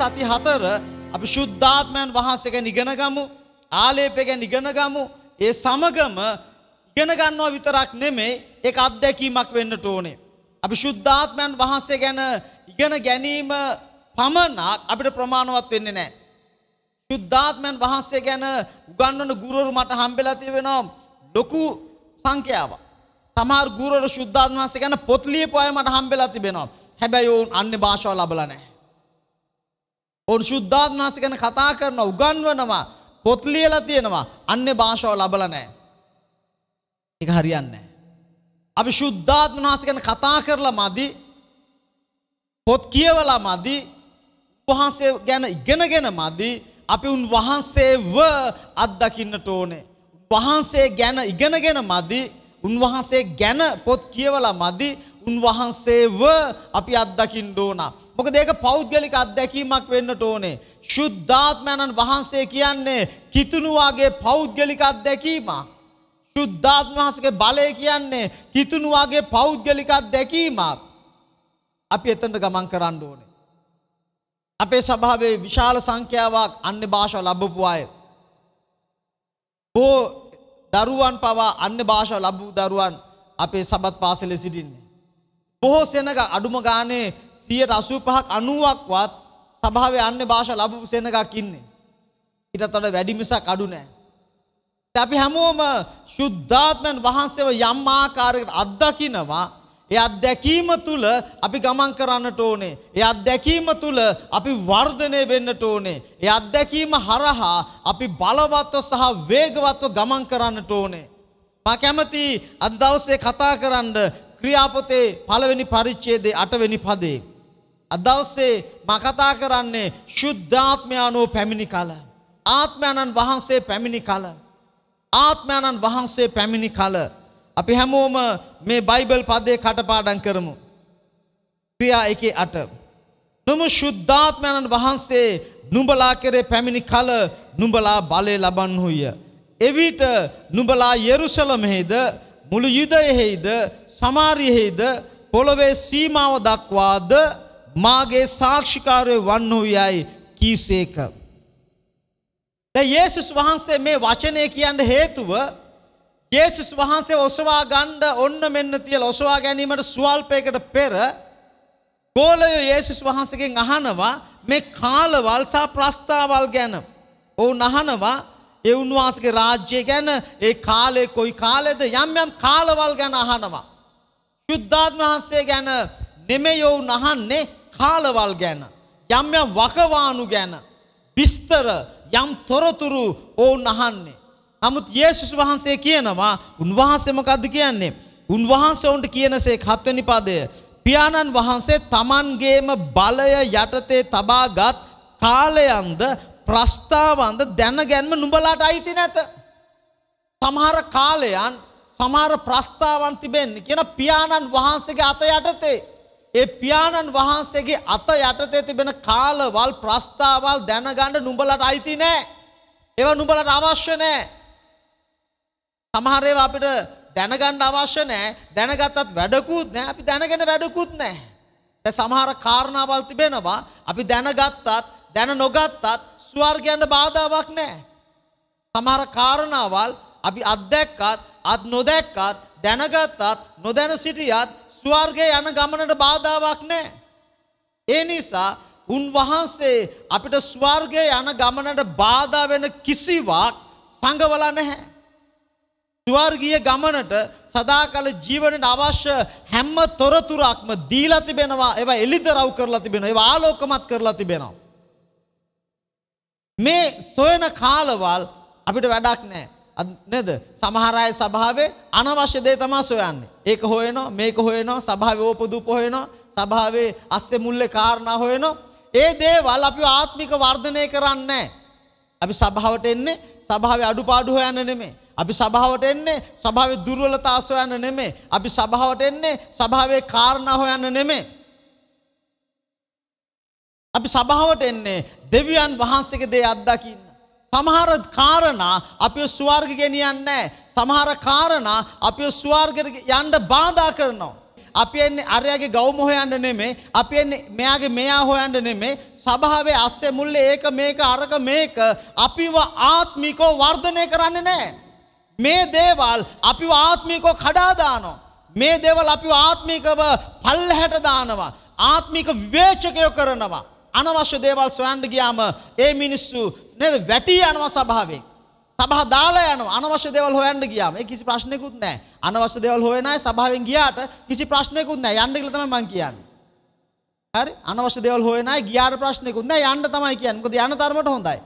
සති හතර අපි ශුද්ධාත්මයන් වහන්සේ ගැන ඉගෙන ගමු ආලේපය ගැන ඉගෙන ගමු ඒ සමගම ඉගෙන ගන්නවා විතරක් නෙමෙයි ඒක අත්දැකීමක් වෙන්නට ඕනේ අපි ශුද්ධාත්මයන් වහන්සේ ගැන ඉගෙන ගැනීම පමණක් අපිට ප්‍රමාණවත් වෙන්නේ නැහැ ශුද්ධාත්මයන් වහන්සේ ගැන උගන්වන ගුරුවරු මට හම්බෙලා තියෙනවා ලොකු සංඛ්‍යාවක් සමහර ගුරුවරු ශුද්ධාත්ම වහන්සේ ගැන පොත් ලියපු අය මට හම්බෙලා තිබෙනවා හැබැයි ඔවුන් අන්‍ය භාෂාව ලබලා නැහැ ඔවුන් ශුද්ධාත්ම වහන්සේ ගැන කතා කරනවා, උගන්වනවා, පොත් ලියලා තියෙනවා. අන්නේ භාෂාව ලබලා නැහැ. ඒක හරියන්නේ නැහැ. අපි ශුද්ධාත්ම වහන්සේ ගැන කතා කරලා මදි. පොත් කියවලා මදි. වහන්සේ ගැන ඉගෙනගෙන මදි. අපි උන් වහන්සේව අත්දකින්නට ඕනේ. වහන්සේ ගැන ඉගෙනගෙන මදි. උන්වහන්සේ ගැන පොත් කියවලා මදි උන්වහන්සේව අපි අත්දකින්න ඕන. මොකද ඒක පෞද්ගලික අත්දැකීමක් වෙන්නට ඕනේ. සුද්ධාත්මයන්න් වහන්සේ කියන්නේ කිතුණු වගේ පෞද්ගලික අත්දැකීමක්. සුද්ධාත්ම වහන්සේගේ බලය කියන්නේ කිතුණු වගේ පෞද්ගලික අත්දැකීමක්. අපි එතනට ගමන් කරන්න ඕනේ. අපේ සභාවේ විශාල සංඛ්‍යාවක් අන්‍ය භාෂාව ලැබපු අය. බෝ දරුවන් පවා අන්‍ය භාෂාව ලැබූ දරුවන් අපේ සබත් පාසලේ සිටින්නේ. බොහෝ සෙනඟ අඩුම ගානේ 185ක් 90ක්වත් සභාවේ අන්‍ය භාෂා ලැබපු සෙනඟක් ඉන්නේ. ඊටත් වඩා වැඩි මිසක් අඩු නැහැ. අපි හැමෝම ශුද්ධාත්මයන් වහන්සේව යම් ආකාරයකට අත්දකිනවා. ඒ අත්දැකීම තුළ අපි ගමන් කරන්නට ඕනේ. ඒ අත්දැකීම තුළ අපි වර්ධනය වෙන්නට ඕනේ. ඒ අත්දැකීම හරහා අපි බලවත්ව සහ වේගවත්ව ගමන් කරන්නට ඕනේ. මා කැමති අද දවසේ කතා කරන්න ක්‍රියාපොතේ පළවෙනි පරිච්ඡේදයේ 8 වෙනි පදේ අදවසේ මම කතා කරන්නේ ශුද්ධාත්මයානෝ පැමිණි කල ආත්මයන්න් වහන්සේ පැමිණි කල ආත්මයන්න් වහන්සේ පැමිණි කල අපි හැමෝම මේ බයිබල් පදේ කටපාඩම් කරමු ක්‍රියා 1:8 නුඹ ශුද්ධාත්මයන්න් වහන්සේ නුඹලා කෙරේ පැමිණි කල නුඹලා බලය ලබන්නේය එවිට නුඹලා යෙරුසලමෙහිද මුළු යුදයෙහිද සමාරියෙහිද පොළොවේ සීමාව දක්වාද මාගේ සාක්ෂිකාරය වන්නෝ යයි කීසේක. දැන් යේසුස් වහන්සේ මේ වචනය කියන්න හේතුව යේසුස් වහන්සේ ඔසවා ගන්න ඔන්න මෙන්න තියලා ඔසවා ගැනීමට සුවල්පයකට පෙර ගෝලය යේසුස් වහන්සේගෙන් අහනවා මේ කාලවල් සහ ප්‍රස්තාවල් ගැන. ඔවුන් අහනවා ඒ උන්වහන්සේගේ රාජ්‍ය ගැන ඒ කාලේ කොයි කාලෙද යම් යම් කාලවල් ගැන අහනවා. බුද්ධාත්ම වහන්සේ ගැන නෙමෙයි ඔවුන් අහන්නේ කාලවල් ගැන. යම් යම් වකවානු ගැන විස්තර යම් තොරතුරු ඔවුන් අහන්නේ. නමුත් යේසුස් වහන්සේ කියනවා උන්වහන්සේ මොකද්ද කියන්නේ? උන්වහන්සේ උන්ට කියනසේ හත්වෙනි පදය පියාණන් වහන්සේ තමන්ගේම බලය යටතේ තබාගත් කාලයන්ද ප්‍රස්ථාවන්ද දැනගැන්ම නුඹලාට අයිති නැත. සමහර කාලයන් සමහර ප්‍රස්ථාවන් තිබෙන්නේ කියන පියාණන් වහන්සේගේ අත යටතේ ඒ පියාණන් වහන්සේගේ අත යටතේ තිබෙන කාලවල් ප්‍රස්ථාවල් දැනගන්න නුඹලට අයිති නෑ. ඒවා නුඹලට අවශ්‍ය නෑ. සමහර ඒවා අපිට දැනගන්න අවශ්‍ය නෑ. දැනගත්තත් වැඩකුත් නෑ. අපි දැනගෙන වැඩකුත් නෑ. දැන් සමහර කාරණාවල් තිබෙනවා අපි දැනගත්තත් දැන නොගත්තත් ස්වර්ගයන්ට බාධාවක් නෑ. සමහර කාරණාවල් අපි අත්දැක්කත් අත් නොදැක්කත් දැනගත්තත් නොදැන සිටියත් ස්වර්ගය යන ගමනට බාධාවක් නෑ. ඒ නිසා උන්වහන්සේ අපිට ස්වර්ගය යන ගමනට බාධා වෙන කිසිවක් සඟවල නැහැ. ස්වර්ගීය ගමනට සදාකල ජීවනට අවශ්‍ය හැම තොරතුරක්ම දීලා තිබෙනවා ඒවා එළිදරව් කරලා තිබෙනවා ඒවා ආලෝකමත් කරලා තිබෙනවා. මේ සොයන කාලවල් අපිට වැඩක් නැහැ. නේද? සමහර අය සභාවේ අනවශ්‍ය දේ තමයි සොයන්නේ. ඒක හොයනවා, මේක හොයනවා, සභාවේ ඕපදූප හොයනවා, සභාවේ අස්සේ මුල්ලේ කාරණා හොයනවා. ඒ දේවල් අපි ආත්මික වර්ධනය කරන්නේ අපි සභාවට එන්නේ සභාවේ අඩුපාඩු හොයන්න නෙමෙයි. අපි සභාවට එන්නේ සභාවේ දුර්වලතා සොයන්න නෙමෙයි. අපි සභාවට එන්නේ සභාවේ කාරණා හොයන්න නෙමෙයි. අපි සභාවට එන්නේ දෙවියන් වහන්සේගේ දේ අත්දකින්න. සමහර කාරණා අපිව ස්වර්ග ගෙනියන්නේ නැහැ. සමහර කාරණා අපිව ස්වර්ගයට යන්න බාධා කරනවා. අපි එන්නේ අරයාගේ ගවුම හොයන්න නෙමෙයි. අපි එන්නේ මෙයාගේ මෙයා හොයන්න නෙමෙයි. සභාවේ අස්සේ මුල්ලේ ඒක මේක අරක මේක අපිව ආත්මිකව වර්ධනය කරන්නේ නැහැ. මේ දේවල් අපිව ආත්මිකව කඩා දානවා. මේ දේවල් අපිව ආත්මිකව පල්ලහැට දානවා. ආත්මික විවේචකයෝ කරනවා. අනවශ්‍ය දේවල් සොයන්ඩ ගියාම ඒ මිනිස්සු නේද වැටී යනවා සභාවෙන්. සභා දාලා යනවා අනවශ්‍ය දේවල් හොයන්න ගියාම ඒ කිසි ප්‍රශ්නයකුත් නැහැ. අනවශ්‍ය දේවල් හොයන අය සභාවෙන් ගියාට කිසි ප්‍රශ්නයකුත් නැහැ. යන්න කියලා තමයි මම කියන්නේ. හරි? අනවශ්‍ය දේවල් හොයන අය ගියාට ප්‍රශ්නයකුත් නැහැ. යන්න තමයි කියන්නේ. මොකද යන තරමට හොඳයි.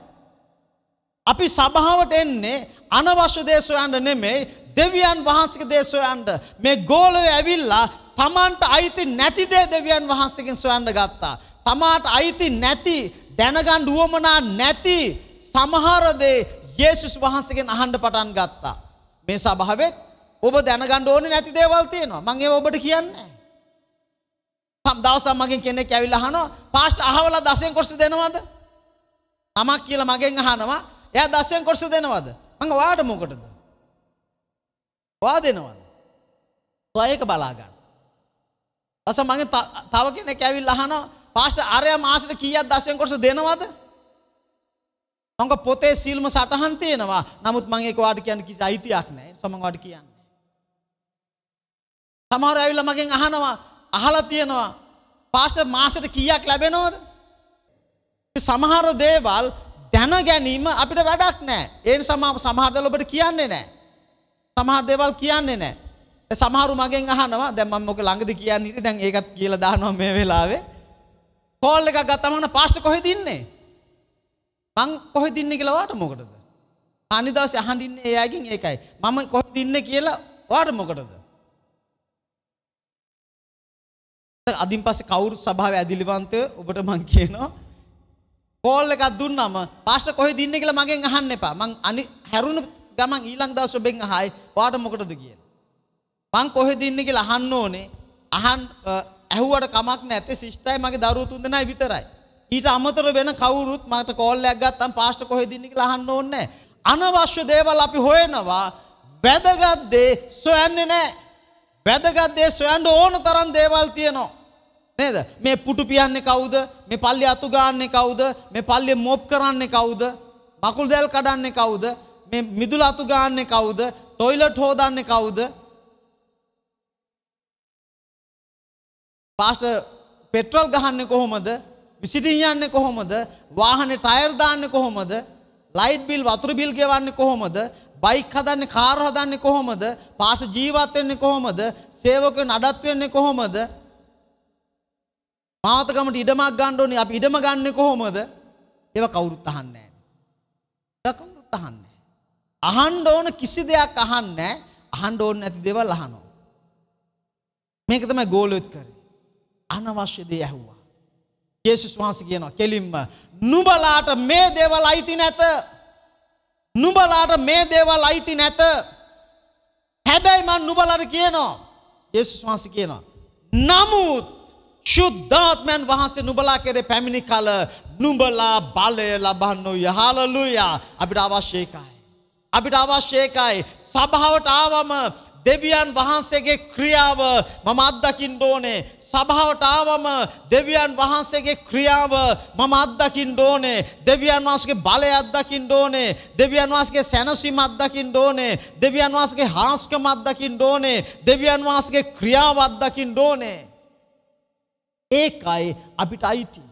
අපි සභාවට එන්නේ අනවශ්‍ය දේ සොයන්න නෙමෙයි දෙවියන් වහන්සේගේ දේ සොයන්න. මේ ගෝලය ඇවිල්ලා Tamanට අයිති නැති දේ දෙවියන් වහන්සේගෙන් සොයන්න ගත්තා. තමාට අයිති නැති දැනගන්න ුවමනා නැති සමහරදේ යේසුස් වහන්සේගෙන් අහන්ඩ පටන් ගත්තා. මේ සභාවෙත් ඔබ දැනගන්න ඕනේ නැති දේවල් තියෙනවා මං ඒ ඔබට කියන්නේ. දවසක් මගෙන් කෙනෙක් ඇවිල්ලා අහනවා පාස්ටර් අහවලා දසෙන් කොටස දෙනවද? නමක් කියලා මගෙන් අහනවා එයා දසෙන් කොටස දෙනවද? මං ඔයාට මොකටද? ඔයා දෙනවද? ඔයා ඒක බලා ගන්න. අස මගෙන් තව කෙනෙක් ඇවිල්ලා අහනවා පාස්ට අරයා මාසට කීයක් දශයෙන් කොටස දෙනවද? මංග පොතේ සීල්ම සටහන් තියෙනවා. නමුත් මම ඒක වාට කියන්න කිසි අයිතියක් නැහැ. සමන් වාට කියන්නේ. සමහර ඇවිල්ලා මගෙන් අහනවා අහලා තියෙනවා පාස්ට මාසට කීයක් ලැබෙනවද? සමහර දේවල් දැන ගැනීම අපිට වැඩක් නෑ. ඒ නිසා සමහරදල් ඔබට කියන්නේ නෑ. සමහර දේවල් කියන්නේ නෑ. සමහරු මගෙන් අහනවා දැන් මම ඔක ළඟදි කියන්නේ ඉතින් දැන් ඒකත් කියලා දානවා මේ වෙලාවේ. කෝල් එකක් ගත්තමන පාස්ට කොහෙදන්නේ මං කොහෙදින්න කියලවාට මොකටද අනිදවස අහන්ඩින්න එයාගින් ඒකයි මම කොහදින්න කියලා වාට මොකටද අධින් පස්ස කවුරු සභාව ඇදිලිවන්තය ඔබට මං කියනවා පෝල් එකක් දුන්නම පාස්ට කොහෙ දින්න කියලා මගෙන් අහන්න එපා මං අනි හැරුණු ගමන් ඊළං දවස ඔබෙන් අහයි වාට මොකටද කියලා මං කොහෙ දින්න කියලා අහන්න ඕනේ අහන් ඇහුවට කමක් නැත්තේ ශිෂ්ටයි මගේ දරුවෝ තුන්දෙනයි විතරයි. ඊට අමතර වෙන කවුරුත් මට කෝල් එකක් ගත්තම් පාස්ටර් කොහෙද ඉන්නේ කියලා අහන්න ඕනේ අනවශ්‍ය දේවල් අපි හොයනවා. වැදගත් දේ සොයන්නේ නැහැ. වැදගත් දේ සොයන්න ඕන තරම් දේවල් තියෙනවා. නේද? මේ පුටු පියන්නේ කවුද? මේ පල්ලේ අතු ගාන්නේ කවුද? මේ පල්ලේ මොප් කරන්නේ කවුද? මකුල් දැල් කඩන්නේ කවුද? මේ මිදුල අතු ගාන්නේ කවුද? ටොයිලට් හොදන්නේ කවුද? පාස්ට පෙට්‍රල් ගහන්න කොහොමද විසිටින් යන්න කොහොමද වාහනේ ටයර් දාන්න කොහොමද ලයිට් බිල් වතුර බිල් ගෙවන්නේ කොහොමද බයික් හදන්නේ කාර් හදන්නේ කොහොමද පාස ජීවත් වෙන්නේ කොහොමද සේවකව නඩත් වෙන්නේ කොහොමද මාවතකමට ඉඩමක් ගන්න ඕනේ අපි ඉඩම ගන්නෙ කොහොමද ඒව කවුරුත් අහන්නේ නැහැ කවුරුත් අහන්නේ අහන්න ඕන කිසි දෙයක් අහන්නේ නැහැ අහන්න ඕනේ නැති දේවල් අහනවා මේක තමයි ගෝලොත් කරේ අනවශ්‍ය දේ ඇහුවා. යේසුස් වහන්සේ කියනවා කෙලින්ම නුඹලාට මේ දේවල් අයිති නැත. නුඹලාට මේ දේවල් අයිති නැත. හැබැයි මම නුඹලාට කියනවා යේසුස් වහන්සේ කියනවා නමුත් ශුද්ධාත්මයන් වහන්සේ නුඹලා කෙරේ පැමිණි කල නුඹලා බලය ලබන්නුය. හාලලුයා. අපිට අවශ්‍ය එකයි. අපිට අවශ්‍ය එකයි. සභාවට ආවම දෙවියන් වහන්සේගේ ක්‍රියාව මම අත්දකින්න ඕනේ. සභාවට ආවම දෙවියන් වහන්සේගේ ක්‍රියාව මම අත්දකින්න ඕනේ. දෙවියන් වහන්සේගේ බලය අත්දකින්න ඕනේ. දෙවියන් වහන්සේගේ සැනසීම අත්දකින්න ඕනේ. දෙවියන් වහන්සේගේ හාස්කම අත්දකින්න ඕනේ. දෙවියන් වහන්සේගේ ක්‍රියාව අත්දකින්න ඕනේ. ඒකයි අපිට අයිති.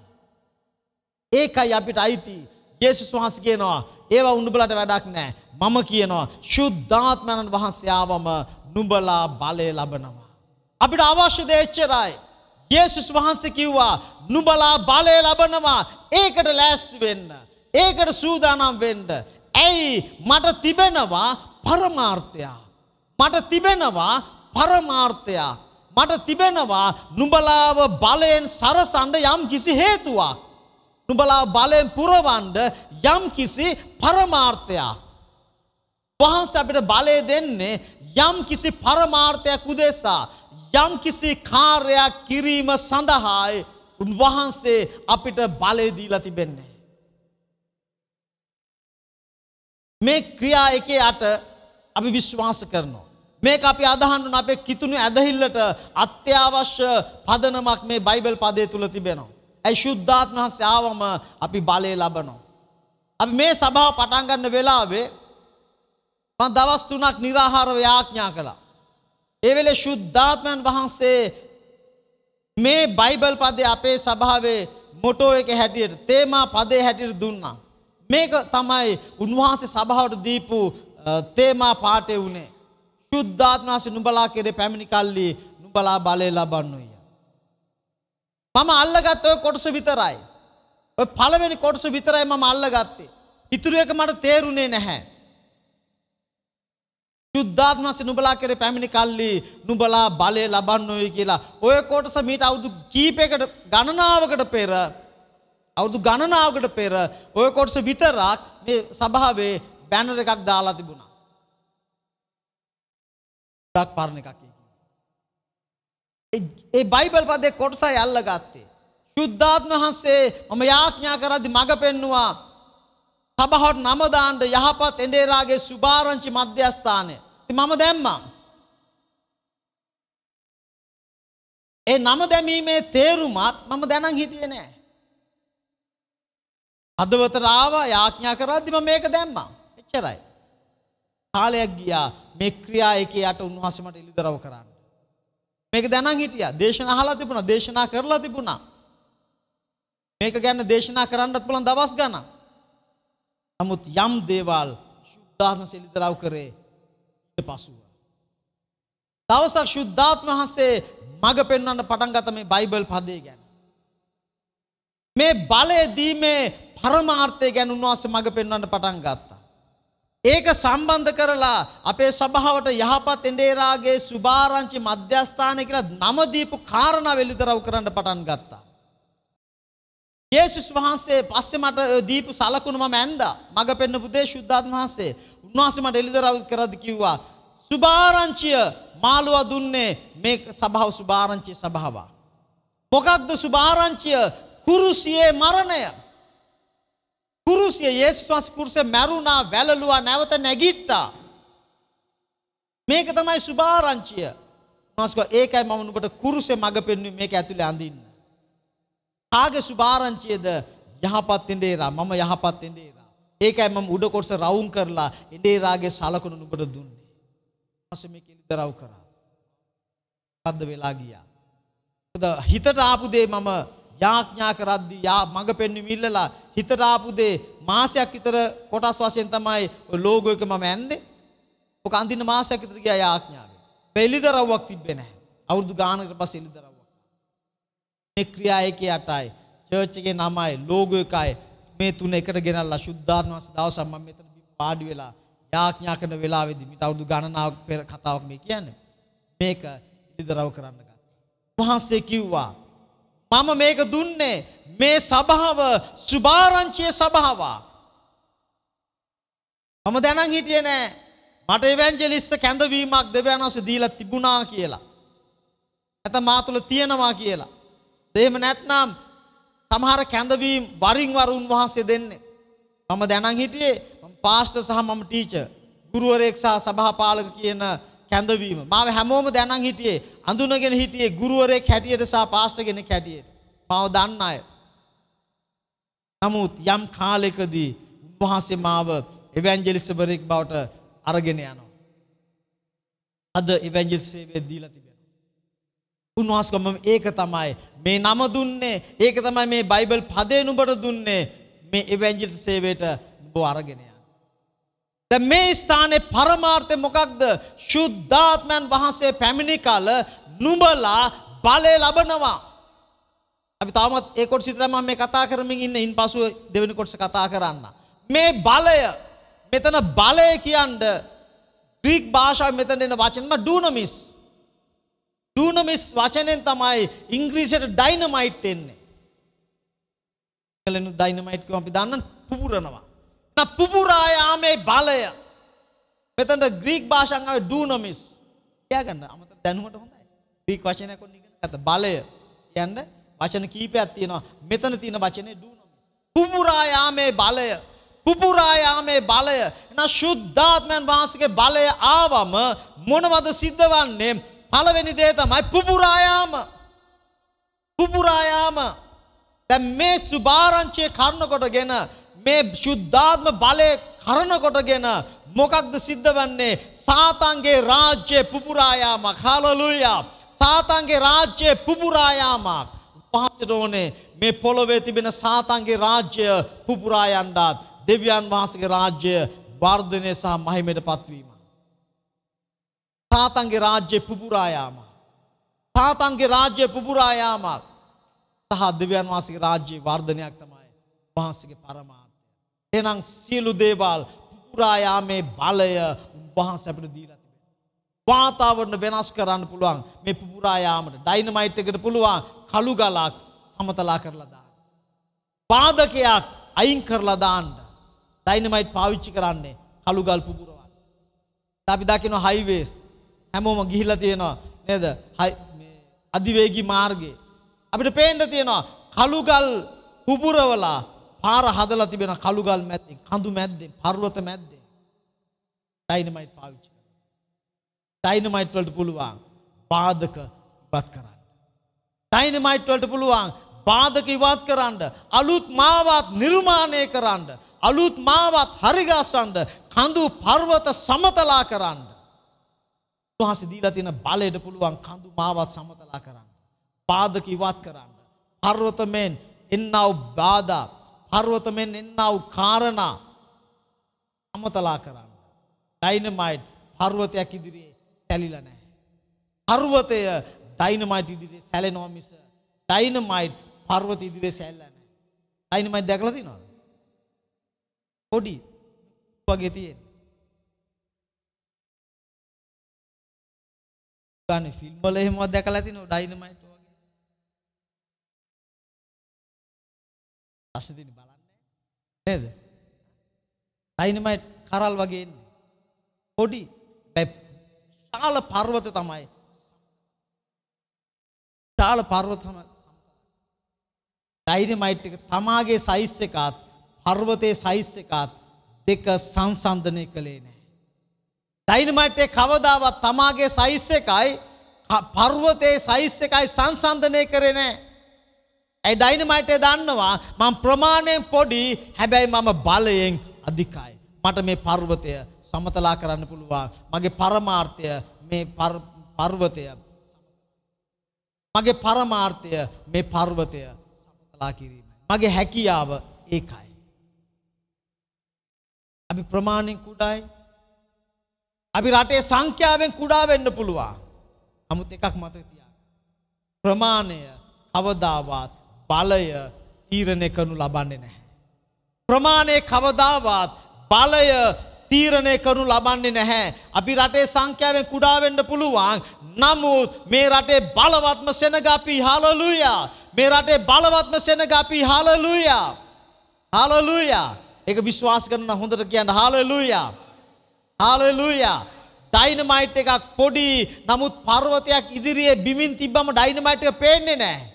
ඒකයි අපිට අයිති. යේසුස් වහන්සේ කියනවා ඒවා උනුඹලට වැඩක් නැහැ. මම කියනවා ශුද්ධාත්මයන් වහන්සේ ආවම නුඹලා බලය ලබනවා. අපිට අවශ්‍ය දේශ්චරයි. යේසුස් වහන්සේ කිව්වා නුඹලා බලය ලබනවා ඒකට ලෑස්ති වෙන්න. ඒකට සූදානම් වෙන්න. ඇයි මට තිබෙනවා පරමාර්ථයා. මට තිබෙනවා පරමාර්ථයා. මට තිබෙනවා නුඹලාව බලයෙන් සරසන්ඩ යම් කිසි හේතුවක්. නුඹලා බලයෙන් පුරවන්ඩ යම් කිසි පරමාර්ථයක්. වහන්ස අපිට බලය දෙන්නේ යම් කිසි පරමාර්ථයක් උදෙසා. යම්කිසි කාර්යයක් කිරීම සඳහායි උන්වහන්සේ අපිට බලය දීලා තිබෙන්නේ. මේ ක්‍රියා එකේ යට අපි විශ්වාස කරනවා. මේක අපි අදහන්නුන අපේ කිතුුණු ඇදහිල්ලට අත්‍යවශ්‍ය පදනමක් මේ බයිබල් පදය තුළ තිබෙනවා. ඇයි ශුද්ධාත්ම වහන්සේ ආවම අපි බලය ලබනවා. අපි මේ සභාව පටන්ගන්න වෙලාවේ මං දවස් තුනක් නිරාහාරව යාඥා කළා. ඒ වෙලේ ශුද්ධාත්මයන් වහන්සේ මේ බයිබල් පදේ අපේ සභාවේ මොටෝ එක හැටියට තේමා පදේ හැටියට දුන්නා. මේක තමයි උන්වහන්සේ සභාවට දීපු තේමා පාඨය උනේ. ශුද්ධාත්මනාසි නුඹලා කෙරේ පැමිණි කල්ලි නුඹලා බලය ලබන්නුය. මම අල්ලගත් ඔය කොටස විතරයි. ඔය පළවෙනි කොටස විතරයි මම අල්ලගත්තේ. ඉතුරු එක මට තේරුනේ නැහැ. යුද්ධාත්මස්සේ නුඹලා කෙරේ පැමිණි කල්ලි නුඹලා බලය ලබන්නෝයි කියලා. ඔය කොටස මීට අවුරුදු කීපයකට ගණනාවකට පෙර අවුරුදු ගණනාවකට පෙර ඔය කොටස විතරක් මේ සභාවේ බැනර් එකක් දාලා තිබුණා. ඩක් පරණ එකක් ඒ බයිබල් පදේ කොටසයි අල්ලගත්තේ. යුද්ධාත්මහන්සේ මම යාඥා කරද්දි මඟ පෙන්නවා සබහට නමදාන්ට යහපත් එඩේරාගේ සුභාරංචි මධ්‍යස්ථානය ති මම දැම්මා. ඒ නම දැමීමේ තේරුමත් මම දැනන් හිටිය නෑ. අදවතරාව යාඥා කරද්දිම මේක දැම්මා එච්චරයි. කාලයක් ගියා මෙක්‍රියා එක යට උන්වහසමට ඉලිදරව කරන්න. මේක දැනන් හිටිය දේශන හලා තිබුණ දේශනා කරලා තිබුණා. මේක ගැන්න දේශනා කරන්නත් පුළන් දවස් ගන්නා. නමුත් යම් දේවල් ශුද්ධාත්ම සෙලිදරව් කරේ ඊට පසුව. දවසක් ශුද්ධාත්ම වහන්සේ මඟ පෙන්වන්න පටන් ගත මේ බයිබල් පදේ ගැන. මේ බලය දීමේ පරමාර්ථය ගැන උන්වහන්සේ මඟ පෙන්වන්න පටන් ගත්තා. ඒක සම්බන්ධ කරලා අපේ සභාවට යහපත් එඬේරාගේ සුභාරංචි මධ්‍යස්ථානය කියලා නම දීපු කාරණා වෙලිදරව් කරන්න පටන් ගත්තා. යේසුස් වහන්සේ පස්සේ මට දීපු සලකුණ මම ඇන්දා. මග පෙන්නපු දේ සුද්ධාත්ම වහන්සේ. උන්වහන්සේ මට එළිදරව් කරද්දි කිව්වා සුභාරංචිය මාළුවා දුන්නේ මේ සභාව සුභාරංචිය සභාව. මොකක්ද සුභාරංචිය? කුරුසියේ මරණය. කුරුසිය යේසුස් වහන්සේ කුරුසේ මැරුණා, වැළලුවා, නැවත නැගිට්ටා. මේක තමයි සුභාරංචිය. මාස්කෝ ඒකයි මම නුඹට කුරුසේ මග පෙන්වන්නේ මේක ඇතුලේ අඳින්න. කාගේ සුභාරංචියද යහපත් එඬේරා මම යහපත් එඬේරා. ඒකයි මම උඩ කොටස රවුම් කරලා එඬේරාගේ සලකුණු නුඹට දුන්නේ. මාසෙ මේක ඉදරව් කරා. මොකද්ද වෙලා ගියා. හිතට ආපු දේ මම යාඥා කරද්දී යා මඟ පෙන්වීම ඉල්ලලා හිතට ආපු දේ මාසයක් විතර කොටස් වශයෙන් තමයි ලෝගෝ එක මම ඇන්දේ. ඔක අඳින්න මාසයක් විතර ගියා යාඥාවේ. පෙළිදරව්වක් තිබ්බේ නැහැ. අවුරුදු ගානකට පස්සේ එළිදරව් මේ ක්‍රියා එකේ අටයි. චර්ච් එකේ නමයි, ලෝගෝ එකයි. මේ තුන එකට ගෙනල්ලා සුද්ධාත්ම වහන්සේ දවසක් මම මෙතන පාඩි වෙලා යාඥා කරන වෙලාවේදී මිට අවුරුදු ගණනාවක් පෙර කතාවක් මේ කියන්නේ. මේක ඉදිරිදරව් කරන්න ගත්තා. වහන්සේ කිව්වා මම මේක දුන්නේ මේ සභාව සුභාරංචියේ සභාව. මම දැනන් හිටියේ නෑ මට ඉවැන්ජලිස්ට් කැඳවීමක් දෙවියන් වහන්සේ දීලා තිබුණා කියලා. නැත මා තුල තියෙනවා කියලා. එහෙම නැත්නම් සමහර කැඳවීම් වරින් වර උන්වහන්සේ දෙන්නේ. මම දැනන් හිටියේ මම පාස්ටර් සහ මම ටීචර් ගුරුවරයෙක් සහ සභාපාලක කියන කැඳවීම. මාව හැමෝම දැනන් හිටියේ අඳුනගෙන හිටියේ ගුරුවරයෙක් හැටියට සහ පාස්ටර් කෙනෙක් හැටියට. මාව දන්න අය. නමුත් යම් කාලයකදී උන්වහන්සේ මාව එවැන්ජලිස්ට් බරෙක් බවට අරගෙන යනවා. අද එවැන්ජලිස්ට් සේවය දීලා තිබෙනවා. උන්වහන්සේම ඒක තමයි මේ නම දුන්නේ ඒක තමයි මේ බයිබල් පදේ නුඹට දුන්නේ මේ එවැන්ජලිස් සේවයට නුඹ අරගෙන යන්න. දැන් මේ ස්ථානයේ පරමාර්ථය මොකක්ද? ශුද්ධාත්මයන් වහන්සේ පැමිණි කල නුඹලා බලය ලබනවා. අපි තාමත් ඒ කොටස විතරයි මම මේ කතා කරමින් ඉන්නේ. ඉන්පසු දෙවෙනි කොටස කතා කරන්න. මේ බලය මෙතන බලය කියන්නේ ග්‍රීක භාෂාවෙන් මෙතන එන වචනම ඩූනමිස් දූනමිස් වචනෙන් තමයි ඉංග්‍රීසියට ඩයිනමයිට් එන්නේ. කලෙනු ඩයිනමයිට් කියව අපි දන්න පුපුරනවා. න පුපුරා යාමේ බලය. මෙතනට ග්‍රීක භාෂාවෙන් ඩූනමිස් කියා ගන්න. අමතක දැනුමට හොඳයි. ග්‍රීක වචනයක් ඔන්න ඉගෙන ගන්න. බලය කියන්නේ වචන කීපයක් තියෙනවා. මෙතන තියෙන වචනේ ඩූනමිස්. පුපුරා යාමේ බලය. පුපුරා යාමේ බලය. එන ශුද්ධාත්මයන් වහන්සේගේ බලය ආවම මොනවද සිද්ධ වන්නේ? පළවෙනි දේ තමයි පුපුරා යාම. පුපුරා යාම. දැන් මේ සුභාරංචිය කරන කොටගෙන මේ ශුද්ධාත්ම බලය කරන කොටගෙන මොකක්ද සිද්ධ වන්නේ? සාතන්ගේ රාජ්‍ය පුපුරා යාමක්. හලෙලූයා. සාතන්ගේ රාජ්‍ය පුපුරා යාමක්. පහසට ඕනේ මේ පොළොවේ තිබෙන සාතන්ගේ රාජ්‍ය පුපුරා යන්නත් දෙවියන් වහන්සේගේ රාජ්‍ය වර්ධනය සහ මහිමයට පත්වීම තාතන්ගේ රාජ්‍ය පුපුරායාමක්. තාතන්ගේ රාජ්‍ය පුපුරායාමක් සහ දෙවියන් වහන්සේගේ රාජ්‍ය වර්ධනයක් තමයි වහන්සේගේ පරමාර්ථය. එහෙනම් සියලු දේවල් පුපුරායාමේ බලය උන්වහන්සේ අපිට දීලා තිබෙනවා. වාතාවරණ වෙනස් කරන්න පුළුවන් මේ පුපුරායාමට ඩයිනමයිට් එකට පුළුවන් කළු ගලක් සමතලා කරලා දාන්න. බාධකයක් අයින් කරලා දාන්න. ඩයිනමයිට් පාවිච්චි කරන්නේ කළු ගල් පුපුරවන්න. අපි දකිනවා හයිවේස් හැමෝම ගිහිල්ලා තියෙනවා නේද? අධිවේගී මාර්ගේ. අපිට පේන්න තියෙනවා කළුගල් පුපුරවලා පාර හදලා තිබෙන කළුගල් මැද්දෙන්, කඳු මැද්දෙන්, පර්වත මැද්දෙන් ඩයිනමයිට් පාවිච්චි කරනවා. ඩයිනමයිට් වලට පුළුවන් බාධක ඉවත් කරන්න. ඩයිනමයිට් වලට පුළුවන් බාධක ඉවත් කරන්න අලුත් මාවත් නිර්මාණය කරන්න අලුත් මාවත් හරිගස්සන්න කඳු පර්වත සමතලා කරන්න වහන්සේ දීලා තියෙන බලයට පුළුවන් කඳු මාවත් සමතලා කරන්න. පාදක ඉවත් කරන්න. පර්වතමෙන් එන්නව බාධා, පර්වතමෙන් එන්නව කාරණා සමතලා කරන්න. ඩයිනමයිට් පර්වතයක් ඉදිරියේ සැලිලා නැහැ. පර්වතය ඩයිනමයිට් ඉදිරියේ සැලෙනවා මිස ඩයිනමයිට් පර්වත ඉදිරියේ සැලෙලා නැහැ. ඩයිනමයිට් දැකලා තියෙනවද? පොඩි වගේ තියෙන. ගන්න ෆිල්ම් වල එහෙමවත් දැකලා තිනෝ ඩයිනමයිට් වගේ. අශ්දින බලන්නේ නේද? ඩයිනමයිට් කරල් වගේ එන්නේ. පොඩි ශාල පර්වත තමයි. ශාල පර්වත තමයි. ඩයිනමයිට් එක තමාගේ සයිස් එකත් පර්වතයේ සයිස් එකත් දෙක සංසන්දනය කළේ නැහැ. ඩයිනමයිට් එක කවදාවත් තමාගේ සයිස් එකයි පර්වතයේ සයිස් එකයි සංසන්දනය කරේ නැහැ. ඇයි ඩයිනමයිට් එක දන්නවා මම ප්‍රමාණයෙන් පොඩි හැබැයි මම බලයෙන් අධිකයි. මට මේ පර්වතය සමතලා කරන්න පුළුවන්. මගේ පරමාර්ථය මේ පර්වතය මගේ පරමාර්ථය මේ පර්වතය සමතලා කිරීමයි. මගේ හැකියාව ඒකයි. අපි ප්‍රමාණයෙන් කුඩායි අපි රටේ සංඛ්‍යාවෙන් කුඩා වෙන්න පුළුවන්. නමුත් එකක් මතක තියාගන්න. ප්‍රමාණය කවදාවත් බලය තීරණය කරනු ලබන්නේ නැහැ. ප්‍රමාණය කවදාවත් බලය තීරණය කරනු ලබන්නේ නැහැ. අපි රටේ සංඛ්‍යාවෙන් කුඩා වෙන්න පුළුවන්. නමුත් මේ රටේ බලවත්ම සෙනග අපි හලලුයා. මේ රටේ බලවත්ම සෙනග අපි හලලුයා. හලලුයා. ඒක විශ්වාස කරන හොඳට කියන්න හලලුයා. හාලලූයා. ඩයිනමයිට් එකක් පොඩි නමුත් පර්වතයක් ඉදිරියේ බිමින් තිබ්බම ඩයිනමයිට් එක පේන්නේ නැහැ.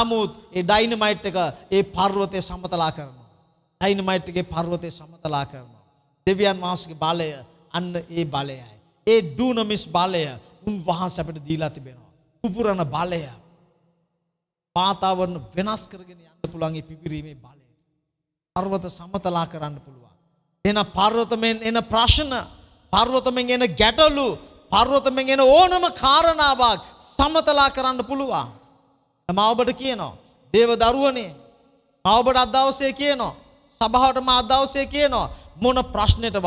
නමුත් ඒ ඩයිනමයිට් එක ඒ පර්වතය සමතලා කරනවා. ඩයිනමයිට් එකේ පර්වතය සමතලා කරනවා. දෙවියන් වහන්සේගේ බලය අන්න ඒ බලයයි. ඒ ඩූනමිස් බලය උන්වහන්සේ අපිට දීලා තිබෙනවා. පුපුරන බලය. වාතාවරණ වෙනස් කරගෙන යන්න පුළුවන් ඒ පිපිරීමේ බලය. පර්වත සමතලා කරන්න පුළුවන්. එන පර්වතමෙන් එන ප්‍රශ්න පර්වතමෙන් එන ගැටලු පර්වතමෙන් එන ඕනම කාරණාවක් සමතලා කරන්න පුළුවන්. මම ඔබට කියනවා. දේව දරුවනේ මම ඔබට අද දවසේ කියනවා. සභාවට මම අද දවසේ කියනවා. මොන ප්‍රශ්නෙටවත්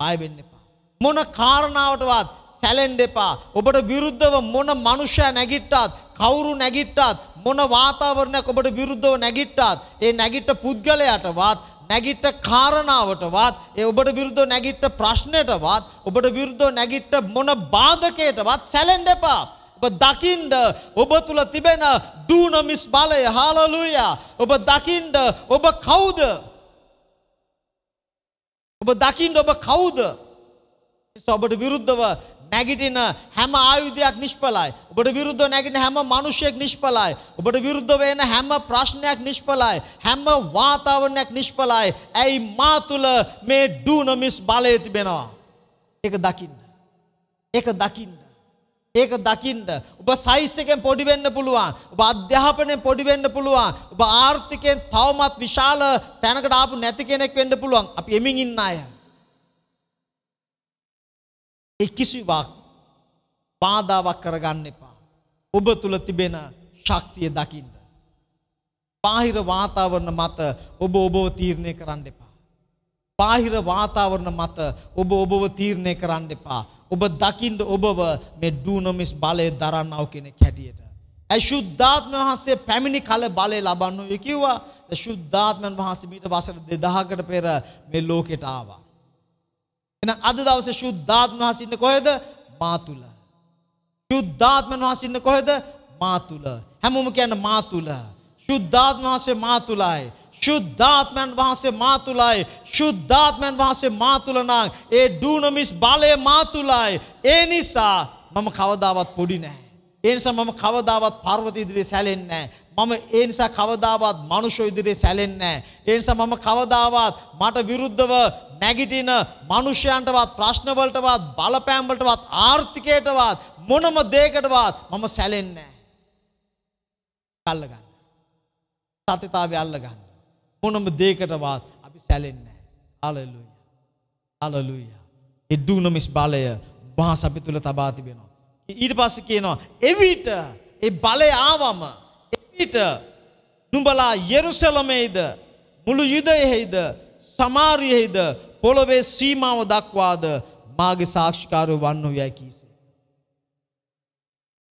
බය වෙන්න එපා. මොන කාරණාවටවත් සැලෙන්ඩ එපා ඔබට විරුද්ධව මොන මනුෂ්‍ය නැගිට්ටත් කවුරු නැගිට්ටත් මොන වාතාවරණයක් ඔබට විරුද්ධව නැගිට්ටත් ඒ නැගිට්ට පුද්ගලයටවත් නැගිට්ට කාරණාවටවත් ඒ ඔබට විරුද්ධ නැගිට්ට ප්‍රශ්නයටවත් ඔබට විරුද්ධ නැගිට්ට මොන බාධකයටවත් සැලෙන්ඩ එපා. ඔබ දකිින්ඩ ඔබ තුළ තිබෙන දූනමිස් බලය හාලලුයා ඔබ දකිින්ඩ ඔබ කවුද ඔබ දකිින්ඩ ඔබ කවුද ඔබට විරුද්ධව නැගිටින හැම ආයුධයක් නිෂ්ඵලයි. ඔබට විරුද්ධව නැගිටින හැම මිනිසෙක් නිෂ්ඵලයි. ඔබට විරුද්ධ වෙන හැම ප්‍රශ්නයක් නිෂ්ඵලයි. හැම වාතාවරණයක් නිෂ්ඵලයි. ඇයි මා තුල මේ ඩුනමිස් බලය තිබෙනවා? ඒක දකින්න. ඒක දකින්න. ඒක දකින්න ඔබ සයිස් එකෙන් පොඩි වෙන්න පුළුවන් ඔබ අධ්‍යාපනයෙන් පොඩි වෙන්න පුළුවන් ඔබ ආර්ථිකයෙන් තවමත් විශාල තැනකට ආපු නැති කෙනෙක් වෙන්න පුළුවන් අපි එමින් ඉන්න අය ඒ කිසිවක් බාධාවක් කරගන්න එපා. ඔබ තුල තිබෙන ශක්තිය දකින්න. බාහිර වාතාවරණ මත ඔබ ඔබව තීරණය කරන්න එපා. බාහිර වාතාවරණ මත ඔබ ඔබව තීරණය කරන්න එපා. ඔබ දකින්න ඔබව මේ ඩූනොමිස් බලය දරන්නව කෙනෙක් හැටියට. ඇශුද්ධාත්ම වහන්සේ පැමිණි කල බලය ලබන්න කිව්වා. ශුද්ධාත්මන් වහන්සේ මීට වසර 2000කට පෙර මේ ලෝකෙට ආවා. එහෙනම් අද දවසේ ශුද්ධාත්ම වහන්සේ ඉන්නේ කොහෙද? මා තුල. ශුද්ධාත්ම වහන්සේ ඉන්නේ කොහෙද? මා තුල. හැමෝම කියන්නේ මා තුල. ශුද්ධාත්ම වහන්සේ මා තුලයි. ශුද්ධාත්මයන් වහන්සේ මා තුලයි. ශුද්ධාත්මයන් වහන්සේ මා තුල නම් ඒ ඩූනමිස් බලය මා තුලයි. ඒ නිසා මම කවදාවත් පොඩි නැහැ. ඒ නිසා මම කවදාවත් පර්වත ඉදිරියේ සැලෙන්නේ නැහැ. මම ඒ නිසා කවදාවත් මනුෂ්‍ය ඉදිරියේ සැලෙන්නේ නැහැ. ඒ නිසා මම කවදාවත් මට විරුද්ධව නැගිටින මනුෂ්‍යයන්ටවත් ප්‍රශ්නවලටවත් බලපෑම්වලටවත් ආර්ථිකයටවත් මොනම දෙයකටවත් මම සැලෙන්නේ නැහැ. අල්ල ගන්න. සත්‍යතාවය අල්ල ගන්න. මොනම දෙයකටවත් අපි සැලෙන්නේ නැහැ. හalleluya. හalleluya. ඒ දුනමිස් බලය වහන්ස අපි තුල තබා තිබෙනවා. ඊට පස්සේ කියනවා එවිට ඒ බලය ආවම අපිට නුඹලා යෙරුසලමේද මුළු යුදයෙහිද සමාරියෙහිද පොළොවේ සීමාව දක්වාද මාගේ සාක්ෂිකාරය වන්නෝ යැයි කීසේ.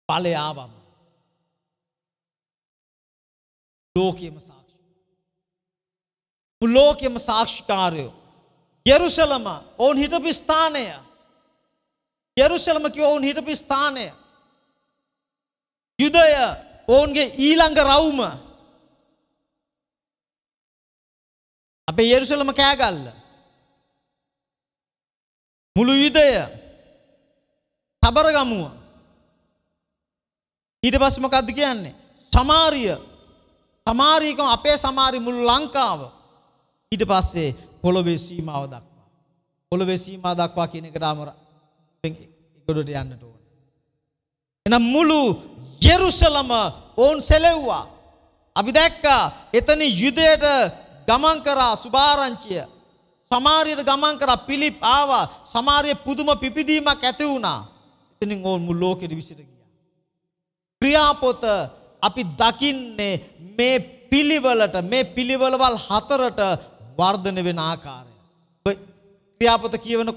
ඵලය ආවම ලෝකයේම සාක්ෂි. ලෝකයේම සාක්ෂිකාරයෝ යෙරුසලම ඔවුන් හිටපු ස්ථානය යෙරුසලම කිව්ව ඔවුන් හිටපු ස්ථානය යුදය ඔවුන්ගේ ඊළඟ රවුම අපේ යෙරුසලම කෑගල්ල මුළු යුදය තබරගමුව ඊට පස්සේ මොකද්ද කියන්නේ සමාරිය සමාරියකම අපේ සමාරි මුළු ලංකාව ඊට පස්සේ පොළොවේ සීමාව දක්වා පොළොවේ සීමාව දක්වා කියන එකට ආමර එගොඩට යන්නට ඕන එනම් මුළු ජෙරුසලම ඔවුන් සැලෙව්වා. අපි දැක්කා එතන යුදයට ගමන් කරා සුභාරංචිය. සමාරියට ගමන් කරා පිලිප් ආවා සමාරය පුදුම පිපිදීමක් ඇති වුණා. එතනින් ඔවුන් මුළු ලෝකෙට විසිර ගියා. ක්‍රියාපොත අපි දකින්නේ මේ පිළිවලට මේ පිළිවලවල් හතරට වර්ධන වෙන ආකාරය. ක්‍රියාපොත කියවන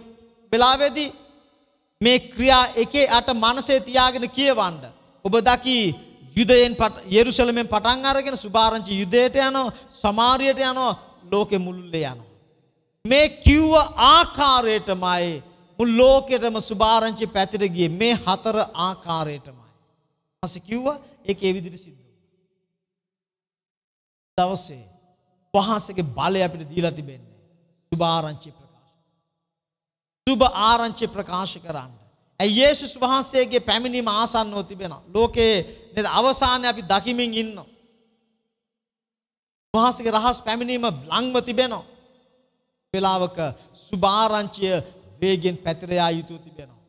වෙලාවේදී මේ ක්‍රියා එකේ අට මනසේ තියාගෙන කියවන්න. ඔබ දකි යුදයෙන් යෙරුසලමෙන් පටන් අරගෙන සුභාරංචි යුදයට යනෝ සමාරියට යනෝ ලෝකෙ මුළුල්ලේ යනවා. මේ කිව්ව ආකාරයටමයි මුල් ලෝකෙටම සුභාරංචි පැතිර ගියේ මේ හතර ආකාරයටමයි. පස කිව්ව ඒක ඒ විදිහට සිද්ධ වුණා. දවසේ වහන්සේගේ බලය අපිට දීලා තිබෙන්නේ සුභාරංචි සුභ ආරංචි ප්‍රකාශ කරන්න. ඇයි යේසුස් වහන්සේගේ පැමිණීම ආසන්නව තිබෙනවා. ලෝකයේ නේද අවසානයේ අපි දකිමින් ඉන්නවා. වහන්සේගේ රහස් පැමිණීම ළඟම තිබෙනවා. වේලාවක සුභාරංචිය වේගෙන් පැතිර යා යුතුව තිබෙනවා.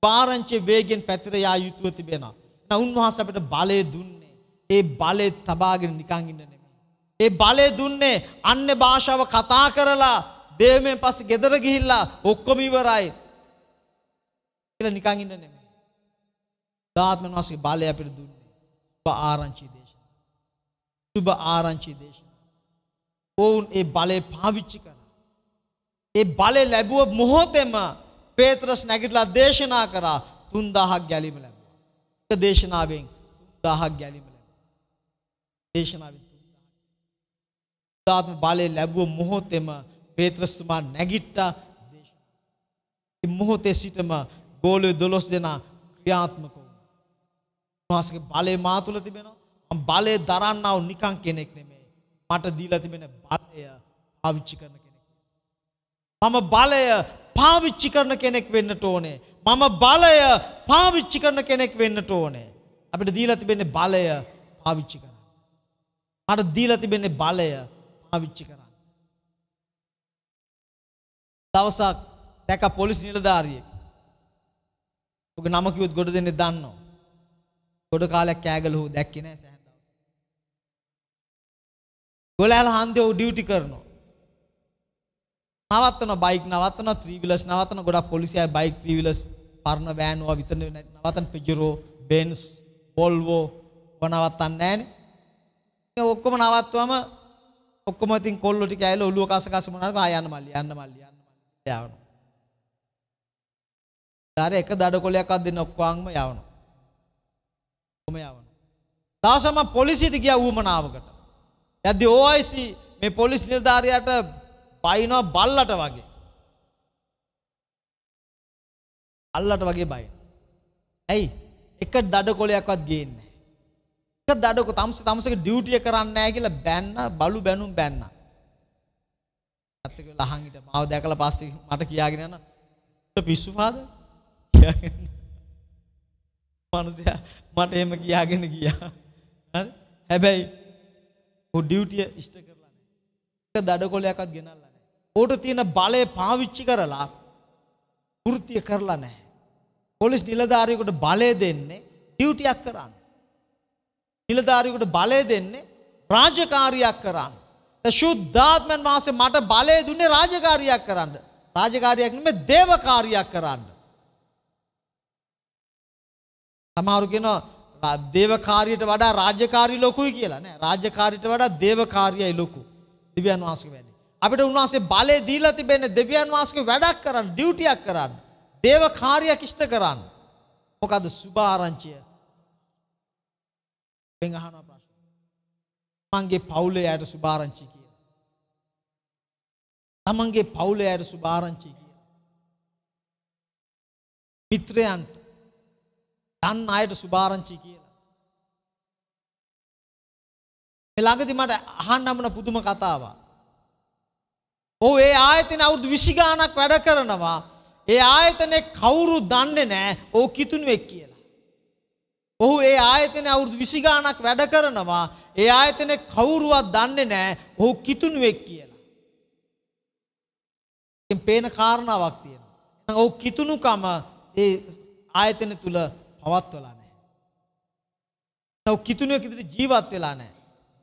සුභාරංචිය වේගෙන් පැතිර යා යුතුව තිබෙනවා. නැහුන් වහන්සේ අපිට බලය දුන්නේ. ඒ බලය තබාගෙන නිකන් ඉන්න නෙමෙයි. ඒ බලය දුන්නේ අන්‍ය භාෂාව කතා කරලා දේවමෙන් පස්සේ ගෙදර ගිහිල්ලා ඔක්කොම ඉවරයි. කියලා නිකන් ඉන්න නෙමෙයි. දාත්මන වාසික බලය අපිට දුන්නේ. සුබ ආරංචි දේශන. සුබ ආරංචි දේශන. ඔවුන් ඒ බලය පාවිච්චි කරා. ඒ බලය ලැබුව මොහොතේම පේත්‍රස් නැගිටලා දේශනා කරා 3000ක් ගැලීම ලැබුවා. එක දේශනාවෙන් 3000ක් ගැලීම ලැබුවා. දේශනාවෙන් 3000. දාත්ම බලය ලැබුව මොහොතේම පේත්‍රස්තුමා නැගිට්ටා මොහොතේ සිටම ගෝලය දොළොස් දෙනා ක්‍රියාත්මක වුණා. මාසගේ බලය මා තුල තිබෙනවා. මම බලය දරන්නව නිකන් කෙනෙක් නෙමෙයි. මට දීලා තිබෙන බලය පාවිච්චි කරන කෙනෙක්. මම බලය පාවිච්චි කරන කෙනෙක් වෙන්නට ඕනේ. මම බලය පාවිච්චි කරන කෙනෙක් වෙන්නට ඕනේ. අපිට දීලා තිබෙන්නේ බලය පාවිච්චි කරන්න. මට දීලා තිබෙන්නේ බලය පාවිච්චි කරන්න. දවසක් දැක පොලිස් නිලධාරියෙක්. ඔක නම කිව්වොත් ගොඩ දෙන්නේ දන්නවා. ගොඩ කාලයක් කෑගල හො දැක්කේ නැහැ සෑහෙන දවසක්. ගොළයාල හන්දේ ඔව් ඩියුටි කරනවා. නවත්තන බයික් නවත්තන ත්‍රිවිලස් නවත්තන ගොඩක් පොලිසියයි බයික් ත්‍රිවිලස් පරණ වෑන් ඕවා විතර නවත්තන පිජරෝ බෙන්ස් වෝල්වෝ වනවත්තන්නේ නැහනේ. මේ ඔක්කොම නවත්වම ඔක්කොම ඉතින් කොල්ලෝ ටික ඇවිල්ලා ඔළුව කස කස මොනවා ආය යන්න මල්ලි යන්න මල්ලි යන්න යවනවා. ඩාර එක දඩකොලයක්වත් දෙන්න ඔක්කොම යවනවා. කොහොම යවනවා. දවසම පොලිසියට ගියා ඌමනාවකට. යද්දි OIC මේ පොලිස් නිලධාරියාට බයිනවා බල්ලට වගේ. අල්ලට වගේ බයින. ඇයි? එක දඩකොලයක්වත් ගේන්නේ නැහැ. එක දඩකො තම්ස තම්සගේ ඩියුටි එක කරන්නේ නැහැ කියලා බැන්න බලු බැනුම් බැන්නා. ඇත්තක ලහංගිට මාව දැකලා පස්සේ මට කියාගෙන යන පිස්සු පාද කියාගෙන මනුස්සයා මට එහෙම කියාගෙන ගියා හරි හැබැයි ඔ ඩියුටිය ඉෂ්ට කරලා නැහැ එක දඩකොලයක්වත් ගෙනල්ලා නැහැ ඌට තියෙන බලය පාවිච්චි කරලා වෘත්තිය කරලා නැහැ පොලිස් නිලධාරියෙකුට බලය දෙන්නේ ඩියුටියක් කරන්න නිලධාරියෙකුට බලය දෙන්නේ රාජකාරියක් කරන්න ශුද්ධාත්මන් වහන්සේ මට බලය දුන්නේ රාජකාරියක් කරන්න. රාජකාරියක් නෙමෙයි දේවකාරියක් කරන්න. සමහරු කියනවා දේවකාරියට වඩා රාජකාරී ලොකුයි කියලා නෑ. රාජකාරියට වඩා දේවකාරියයි ලොකු. දිව්‍යන් වහන්සේ වැඩි. අපිට උන්වහන්සේ බලය දීලා තිබෙන්නේ දෙවියන් වහන්සේගේ වැඩක් කරන්න, ඩියුටියක් කරන්න, දේවකාරියක් ඉෂ්ට කරන්න. මොකද සුභාරංචිය? මෙන් අහනවා ප්‍රශ්න. මංගේ පවුලේ අයට සුභාරංචි තමන්ගේ පවුලේ අයට සුභාරංචි කියන. මිත්‍රයන්ට දන්න අයට සුභාරංචි කියලා. මේ ළඟදි මට අහන්න හම්බුණ පුදුම කතාවක්. ඔහු ඒ ආයතන අවුරුදු 20 ගාණක් වැඩ කරනවා. ඒ ආයතනේ කවුරු දන්නේ නැහැ ඔහු කිතුණුවෙක් කියලා. ඔහු ඒ ආයතනය අවුරුදු විසිගානක් වැඩ කරනවා ඒ ආයතනය කවුරුවත් දන්නේ නෑ ඔහු කිතුුණුවෙක් කිය. පේන කාරණාවක් තියෙනවා. ඔව් කිතුණුකම ඒ ආයතන තුල පවත්වලා නැහැ. ඔව් කිතුණුවෙක් ඉදිරි ජීවත් වෙලා නැහැ.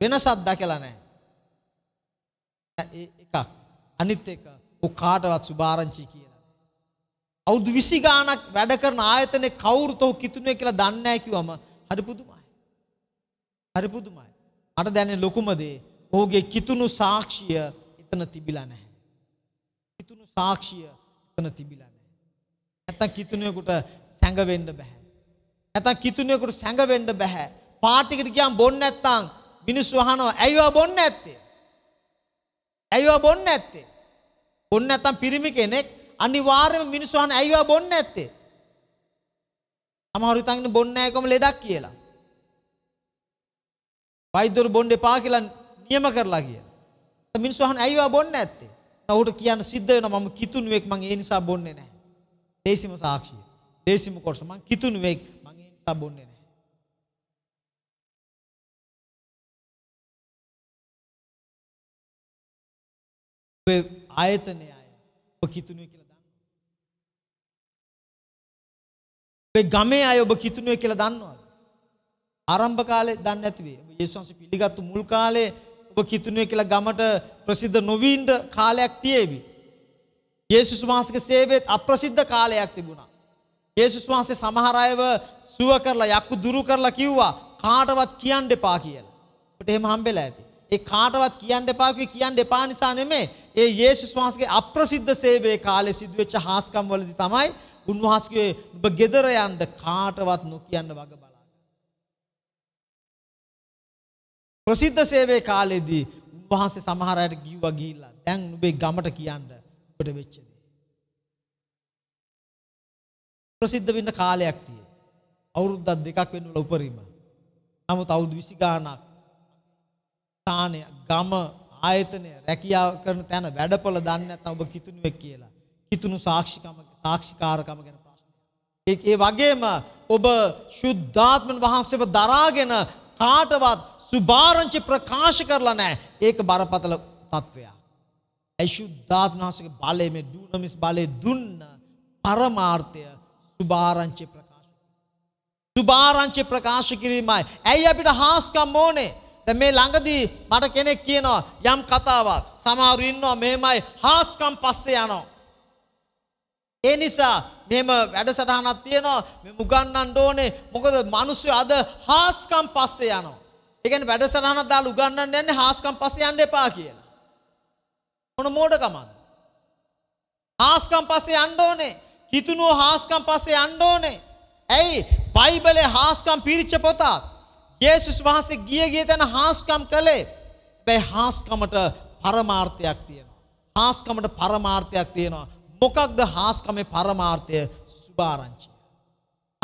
වෙනසක් දැකලා නැහැ. එකක් අනිත් එක ඔව් කාටවත් සුභාරංචි කියලා. අවුරුදු 20 ගාණක් වැඩ කරන ආයතනේ කවුරුත් ඔව් කිතුණුවෙක් කියලා දන්නේ නැහැ කිව්වම හරි පුදුමයි. හරි පුදුමයි. මට දැනෙන ලොකුම දේ ඔහුගේ කිතුණු සාක්ෂිය එතන තිබිලා නැහැ. කිතුණු සාක්ෂිය එතන තිබිලා නැහැ. නැත්තම් කිතුණුවෙකුට සැඟ වෙන්න බෑ. නැත්තම් කිතුණුවෙකුට සැඟ වෙන්න බෑ. පාටිකට ගියාම බොන්න නැත්තම් මිනිස්සු අහනවා ඇයි ඔයා බොන්න නැත්තේ? ඇයි ඔයා බොන්න නැත්තේ? බොන්න නැත්තම් පිරිමි කෙනෙක් අනිවාර්යයෙන්ම මිනිස්සු අහන ඇයි ඔයා බොන්න නැත්තේ? සමහරු හිතන්නේ බොන්න නැකම ලෙඩක් කියලා. වෛද්‍යවරු බොන්න එපා කියලා නියම කරලා කියලා. මිනිස්සු අහන ඇයි ඔයා බොන්න නැත්තේ? ඔහුට කියන්න සිද්ධ වෙනවා මම කිතුණුවෙක් මං ඒ නිසා බොන්නේ නැහැ. දේශිම සාක්ෂිය. දේශිම කොටස මං කිතුණුවෙක් මං ඒ නිසා බොන්නේ නැහැ. ඔය ආයතනය අය ඔබ කිතුණුවෙක් කියලා දන්නවා. ඔය ගමේ අය ඔබ කිතුණුවෙක් කියලා දන්නවද? ආරම්භ කාලේ දන්නේ නැති වෙයි. ඔබ යේසුස් පිළිගත්තු මුල් කාලේ ඔබ කිතුනේ කියලා ගමට ප්‍රසිද්ධ නොවීන්ට කාලයක් තියේවි. යේසුස් වහන්සේගේ සේවයේත් අප්‍රසිද්ධ කාලයක් තිබුණා. යේසුස් වහන්සේ සමහර අයව සුව කරලා යක්කු දුරු කරලා කිව්වා කාටවත් කියන්න එපා කියලා. ඔබට එහෙම හම්බෙලා ඇති. ඒ කාටවත් කියන්න එපා කිව්වේ කියන්න එපා නිසා නෙමෙයි. ඒ යේසුස් වහන්සේගේ අප්‍රසිද්ධ සේවයේ කාලේ සිදුවෙච්ච හාස්කම් වලදී තමයි උන්වහන්සේගේ ඔබ gedara යන්න කාටවත් නොකියන්න වග ප්‍රසිද්ධ සේවයේ කාලෙදී උන්වහන්සේ සමහර අයට කිව්වා ගිහිල්ලා දැන් නුඹේ ගමට කියන්න ඔබට වෙච්ච දේ. ප්‍රසිද්ධ වෙන්න කාලයක් තියෙනවා. අවුරුද්දක් දෙකක් වෙනවල උපරිම. නමුත් අවුරුදු 20 ගාණක් ස්ථානය, ගම, ආයතනය, රැකියාව කරන තැන වැඩපොළ දන්නේ නැත්නම් ඔබ කිතුණුවෙක් කියලා. කිතුණු සාක්ෂිකම සාක්ෂිකාරකම ගැන ප්‍රශ්නයක්. ඒ වගේම ඔබ සුද්ධාත්මන් වහන්සේව දරාගෙන කාටවත් සුභාරංචි ප්‍රකාශ කරලා නෑ ඒක බරපතල තත්ත්වයක්. ඇශුද්ධාත්නාසක බලය මේ දූනමිස් බලය දුන්න පරමාර්ථය සුභාරංචි ප්‍රකාශ. සුභාරංචි ප්‍රකාශ කිරීමයි. ඇයි අපිට හාස්කම් ඕනේ දැ මේ ළඟදී මට කෙනෙක් කියනවා යම් කතාවක් සමහරු ඉන්නවා මෙමයි හාස්කම් පස්සේ යනවා. ඒ නිසා මෙම වැඩසටහනක් තියෙනවා මෙ මුගන්නන් ඕනේ මොකද මනුස්සය අද හාස්කම් පස්සේ යනවා. ඒකන වැඩසටහනක් දාලා උගන්වන්න යන්නේ හාස්කම් පස්සේ යන්න එපා කියලා. මොන මෝඩකමක්ද? හාස්කම් පස්සේ යන්න ඕනේ. හිතුනෝ හාස්කම් පස්සේ යන්න ඕනේ. ඇයි? බයිබලේ හාස්කම් පිරිච්ච පොතක්. යේසුස් වහන්සේ ගිය ගිය තැන හාස්කම් කළේ. හැබැයි හාස්කමට පරමාර්ථයක් තියෙනවා. හාස්කමට පරමාර්ථයක් තියෙනවා. මොකක්ද හාස්කමේ පරමාර්ථය? සුභාරංචිය.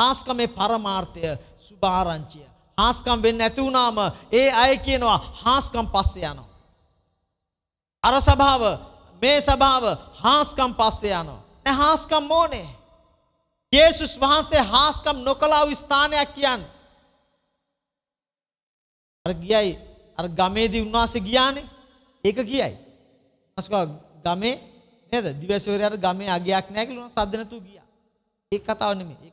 හාස්කමේ පරමාර්ථය සුභාරංචිය. හාස්කම් වෙන්න ඇති වුණාම ඒ අය කියනවා හාස්කම් පස්සේ යනවා. අර සභාව මේ සභාව හාස්කම් පස්සේ යනවා. නෑ හාස්කම් ඕනේ. යේසුස් වහන්සේ හාස්කම් නොකලා වූ ස්ථානයක් කියන්නේ. අර ගියයි අර ගමේදී උන්වහන්සේ ගියානේ. ඒක කියයි. මස්කෝ ගමේ නේද? දිවසෝරයට ගමේ අගයක් නැහැ කියලා උන්වහන්සේ සද්ද නැතුව ගියා. ඒක කතාව නෙමෙයි.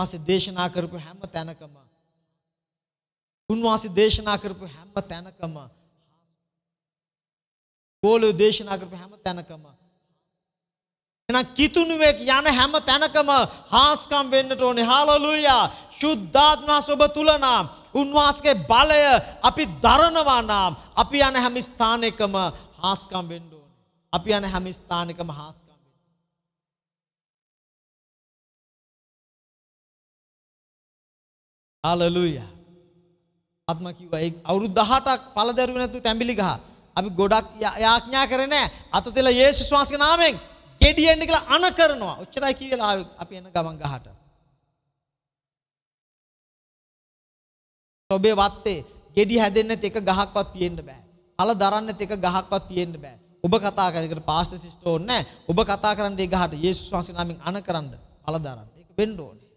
උන්වහන්සේ දේශනා කරපු හැම තැනකම උන්වහන්සේ දේශනා කරපු හැම තැනකම ගෝලෝ දේශනා කරපු හැම තැනකම එහෙනම් කිතුණුවෙක් යන හැම තැනකම හාස්කම් වෙන්නට ඕනේ හාලෙලූයා සුද්ධාත්මා ඔබ තුල නම් උන්වහන්සේගේ බලය අපි දරනවා නම් අපි යන හැම ස්ථානයකම හාස්කම් වෙන්න ඕනේ අපි යන හැම ස්ථානයකම හාස්කම් ආලලුය. ආත්ම කිව්ව ඒ අවුරුදු 18ක් පළදරුවේ නැතු තැඹිලි ගහ. අපි ගොඩක් යාඥා කරේ නැහැ. අත දෙලා යේසුස් වහන්සේගේ නාමයෙන් gediyen කියලා අන කරනවා. ඔච්චරයි කියලා අපි එන ගමන් ගහට. ඔබේ වත්තේ ගෙඩි හැදෙන්නෙත් එක ගහක්වත් තියෙන්න බෑ. පළ දරන්නෙත් එක ගහක්වත් තියෙන්න බෑ. ඔබ කතා කරන එකට පාස්ටර් සිස්ටර් ඕනේ නැහැ. ඔබ කතා කරන්නේ ගහට යේසුස් වහන්සේ නාමයෙන් අන කරන්න පළ දරන්න. ඒක වෙන්න ඕනේ.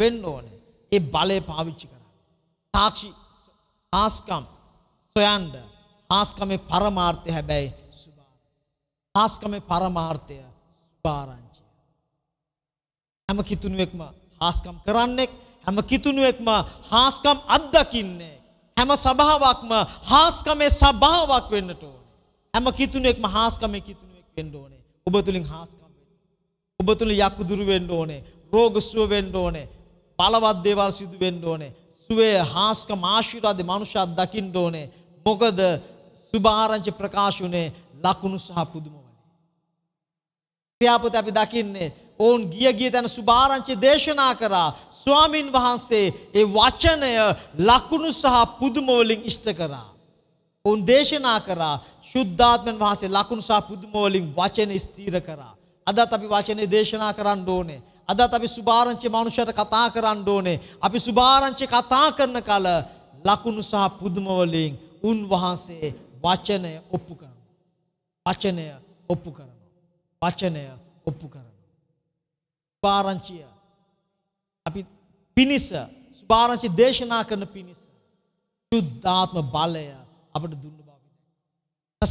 වෙන්න ඕනේ. ඒ බලය පාවිච්චි කරා. තාක්ෂි හාස්කම් සොයන්ඩ හාස්කමේ පරමාර්ථය හැබැයි හාස්කමේ පරමාර්ථය සුභාරංචිය. හැම කිතුනුවෙක්ම හාස්කම් කරන්නෙක් හැම කිතුනුවෙක්ම හාස්කම් අත්දකින්නේ. හැම සභාවක්ම හාස්කමේ සභාවක් වෙන්නට ඕනේ. හැම කිතුනෙක්ම හාස්කමේ කිතුනෙක් වෙන්න ඕනේ. ඔබ තුලින් හාස්කම් වෙන්න. ඔබ තුල යක්කු දුරු වෙන්න ඕනේ. රෝග සුව වෙන්න ඕනේ. බලවත් දේවල් සිදු වෙන්න ඕනේ. සුවේ හාස්කම ආශිර්වාදේ මනුෂ්‍යයා දකින්න ඕනේ. මොකද සුභාරංචි ප්‍රකාශුනේ ලකුණු සහ පුදුම වලින්. ක්‍රියාපත අපි දකින්නේ ඔවුන් ගිය ගිය තැන සුභාරංචි දේශනා කරා ස්වාමින් වහන්සේ ඒ වචනය ලකුණු සහ පුදුම වලින් ඉෂ්ට කරා. ඔවුන් දේශනා කරා ශුද්ධාත්මන් වහන්සේ ලකුණු සහ පුදුම වලින් වචන ස්ථීර කරා. අදත් අපි වචනේ දේශනා කරන්න ඕනේ. අදත් අපි සුභාරංචි මනුෂ්‍යයට කතා කරන්න ඕනේ. අපි සුභාරංචි කතා කරන කල ලකුණු සහ පුදුම වලින් උන්වහන්සේ වචනය ඔප්පු කරනවා. වචනය ඔප්පු කරනවා. වචනය ඔප්පු කරනවා. සුභාරංචිය අපි පිනිස සුභාරංචි දේශනා කරන පිනිස ශුද්ධාත්ම බලය අපට දුන්න බව.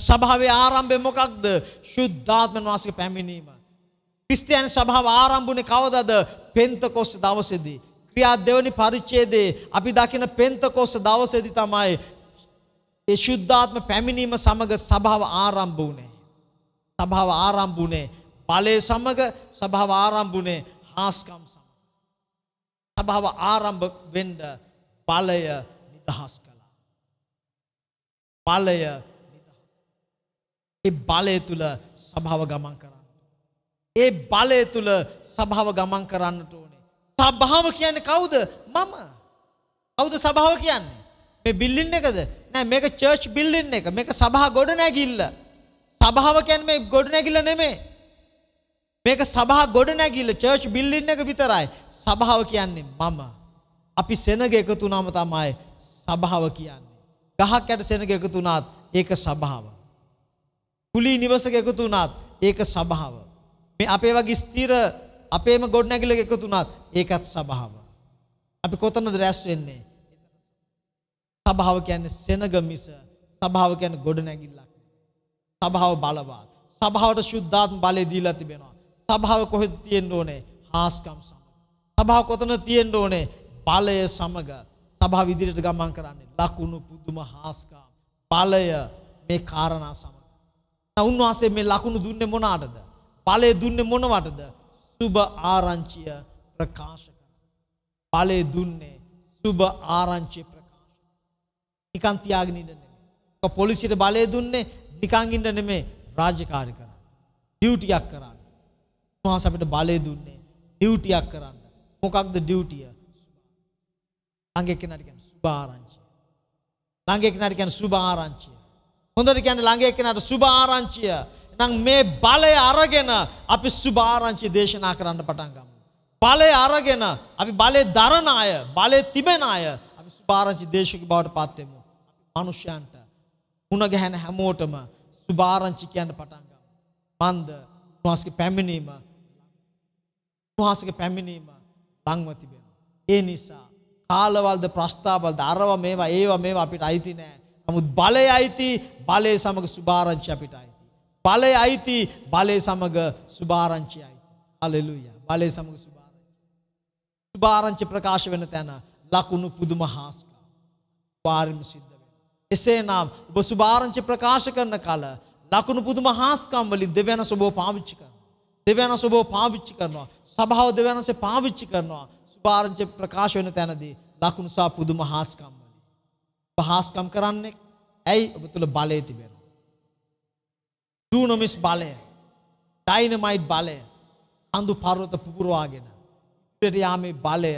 සභාවේ ආරම්භය මොකක්ද? ශුද්ධාත්මන් වහන්සේගේ පැමිණීම. ක්‍රිස්තියානි සභාව ආරම්භුනේ කවදද? පෙන්තකොස්ත දවසේදී. ක්‍රියා දෙවනි පරිච්ඡේදයේ අපි දකින පෙන්තකොස්ත දවසේදී තමයි ඒ ශුද්ධාත්ම පැමිණීම සමග සභාව ආරම්භ වුණේ. සභාව ආරම්භ වුණේ බලය සමග සභාව ආරම්භ වුණේ හාස්කම් සමග. සභාව ආරම්භ වෙන්න බලය නිදහස් කළා. බලය නිදහස්. ඒ බලය තුල සභාව ගමන් කරා. ඒ බලය තුල සභාව ගමන් කරන්නට ඕනේ. සභාව කියන්නේ කවුද? මම. කවුද සභාව කියන්නේ? මේ බිල්ඩින් එකද? නෑ මේක චර්ච් බිල්ඩින් එක. මේක සභා ගොඩනැගිල්ල. සභාව කියන්නේ මේ ගොඩනැගිල්ල නෙමෙයි. මේක සභා ගොඩනැගිල්ල චර්ච් බිල්ඩින් එක විතරයි. සභාව කියන්නේ මම. අපි සෙනග එකතු වුණාම තමයි සභාව කියන්නේ. ගහක් යට සෙනග එකතු වුණාත් ඒක සභාව. කුලී නිවසක එකතු වුණාත් ඒක සභාව. මේ අපේ වගේ ස්ථිර අපේම ගොඩනැගිල්ල එකතු වුණත් ඒකත් සබාව. අපි කොතනද රැස් වෙන්නේ? සබාව කියන්නේ සෙනග මිස සබාව කියන්නේ ගොඩනැගිල්ලක්. සබාව බලවත්. සබාවට සුද්ධාත්ම බලය දීලා තිබෙනවා. සබාව කොහෙද තියෙන්න ඕනේ? හාස්කම් සමග. සබාව කොතන තියෙන්න ඕනේ? බලය සමග. සබාව ඉදිරියට ගමන් කරන්නේ ලකුණු පුදුම හාස්කම් බලය මේ කාරණා සමග. උන්වහන්සේ මේ ලකුණු දුන්නේ මොන අටද? ඵලය දුන්නේ මොනවටද? සුබ ආරංචිය ප්‍රකාශ කරන. ඵලය දුන්නේ සුබ ආරංචිය ප්‍රකාශ. නිකන් තියාගෙන ඉන්න නෙමෙයි. පොලිසියට බලය දුන්නේ නිකන් ඉන්න නෙමෙයි රාජකාරී කරන්න. ඩියුටියක් කරන්න. මහස අපිට බලය දුන්නේ ඩියුටියක් කරන්න. මොකක්ද ඩියුටිය? ළඟ එක්කෙනාට කියන්නේ සුබ ආරංචිය. ළඟ එක්කෙනාට කියන්නේ සුබ ආරංචිය. හොඳට කියන්නේ ළඟ එක්කෙනාට සුබ ආරංචිය. නැත්නම් මේ බලය අරගෙන අපි සුභාරංචි දේශනා කරන්න පටන් ගමු. බලය අරගෙන අපි බලේ දරණ අය, බලේ තිබෙන අය අපි සුභාරංචි දේශක බවට පත් වෙමු. අපි මිනිස්යන්ට මුණ ගැහෙන හැමෝටම සුභාරංචි කියන්න පටන් ගමු. මන්ද උන්වහන්සේගේ පැමිණීම උන්වහන්සේගේ පැමිණීම ලංව තිබෙනවා. ඒ නිසා කාලවලද ප්‍රස්තාවවලද අරව මේවා ඒවා මේවා අපිට අයිති නෑ. නමුත් බලය අයිති බලය සමග සුභාරංචි අපිටයි. බලය අයිති බලය සමග සුභාරංචි අයිති. හලෙලූයා. බලය සමග සුභාරංචි. සුභාරංචි ප්‍රකාශ වෙන තැන ලකුණු පුදුම හාස්කා. පාරිම සිද්ධ වෙනවා. එසේනම් ඔබ සුභාරංචි ප්‍රකාශ කරන කල ලකුණු පුදුම හාස්කම් වලින් දෙවියන් සබෝ පාවිච්චි කරනවා. දෙවියන් සබෝ පාවිච්චි කරනවා. සභාව දෙවියන්සේ පාවිච්චි කරනවා. සුභාරංචි ප්‍රකාශ වෙන තැනදී ලකුණු සහ පුදුම හාස්කම් වලින්. ඔබ හාස්කම් කරන්නේ ඇයි ඔබ තුල බලය තිබෙනවා. දූනොමිස් බලය ඩයිනමයිට් බලය අඳු පරුවත පුපුරවාගෙන ඉට යාමේ බලය